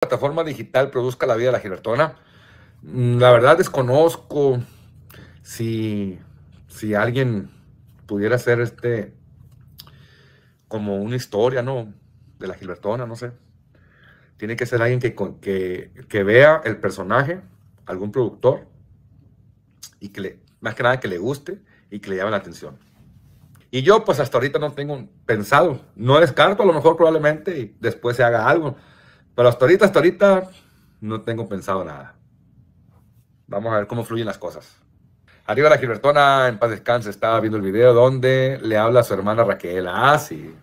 plataforma digital produzca la vida de la Gilbertona mm, La verdad desconozco si, si alguien pudiera hacer este como una historia, ¿no? De la Gilbertona, no sé. Tiene que ser alguien que, que, que vea el personaje, algún productor, y que le, más que nada que le guste y que le llame la atención. Y yo pues hasta ahorita no tengo pensado, no descarto a lo mejor probablemente y después se haga algo, pero hasta ahorita, hasta ahorita, no tengo pensado nada. Vamos a ver cómo fluyen las cosas. Arriba la Gilbertona, en paz descanse, estaba viendo el video donde le habla a su hermana Raquel. Ah, sí.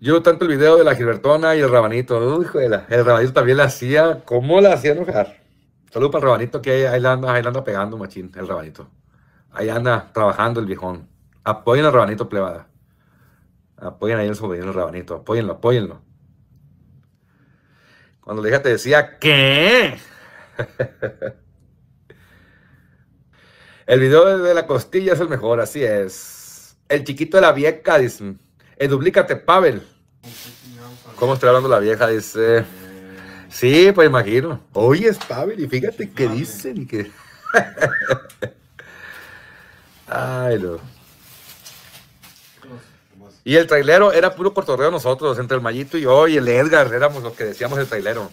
Yo tanto el video de la Gilbertona y el rabanito. Uy, el rabanito también la hacía. ¿Cómo la hacía enojar? Saludos para el rabanito que ahí, anda, ahí pegando, machín, el rabanito. Ahí anda trabajando el viejón. Apoyen al rabanito plebada. Apoyen ahí el sobrino, el rabanito. Apoyenlo, apóyenlo. Cuando la dije, te decía, ¿qué? el video de la costilla es el mejor, así es. El chiquito de la vieja, dice. El eh, Pavel. ¿Cómo está hablando la vieja? Dice. Sí, pues imagino. Oye, es Pavel, y fíjate qué dicen y qué. Ay, no. Y el trailero era puro cortorreo nosotros, entre el mallito y yo y el Edgar, éramos los que decíamos el trailero.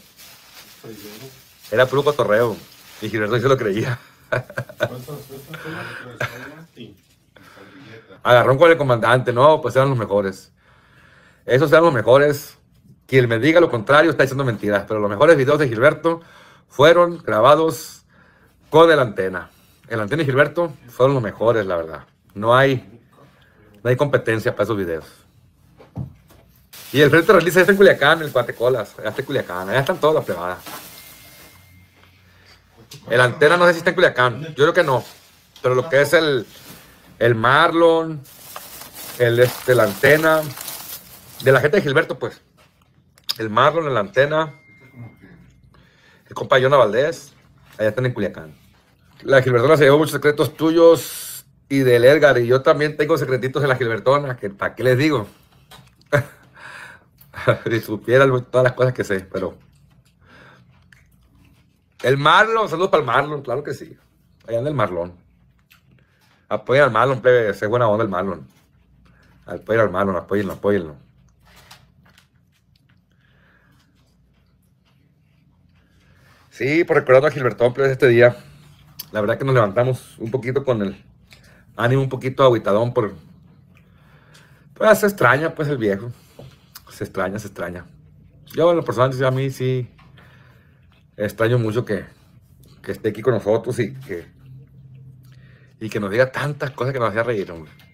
Era puro cortorreo, Y Gilberto se lo creía. Agarrón con el comandante, no, pues eran los mejores. Esos eran los mejores. Quien me diga lo contrario está diciendo mentiras, pero los mejores videos de Gilberto fueron grabados con el antena. El antena y Gilberto fueron los mejores, la verdad. No hay no hay competencia para esos videos. Y el frente realiza está en Culiacán, el Cuatecolas. Allá está en Culiacán, allá están todas las plebadas. El antena no sé si está en Culiacán, yo creo que no. Pero lo que es el, el Marlon, el, este, la antena, de la gente de Gilberto, pues. El Marlon, la antena, el compa Yona Valdés, allá están en Culiacán. La Gilberto se llevó muchos secretos tuyos, y del Edgar, y yo también tengo secretitos De la Gilbertona que para qué les digo. si supieran todas las cosas que sé, pero. El Marlon, saludos para el Marlon, claro que sí. Allá anda el Marlon. Apoyen al Marlon, plebe, es buena onda el Marlon. Apoyen al Marlon, apóyenlo, apóyenlo. Sí, por recordando a Gilbertón, plebe, este día. La verdad que nos levantamos un poquito con el, ánimo un poquito aguitadón por... Pues se extraña, pues el viejo. Se extraña, se extraña. Yo en personalmente a mí sí extraño mucho que, que esté aquí con nosotros y que, y que nos diga tantas cosas que nos hacía reír, hombre.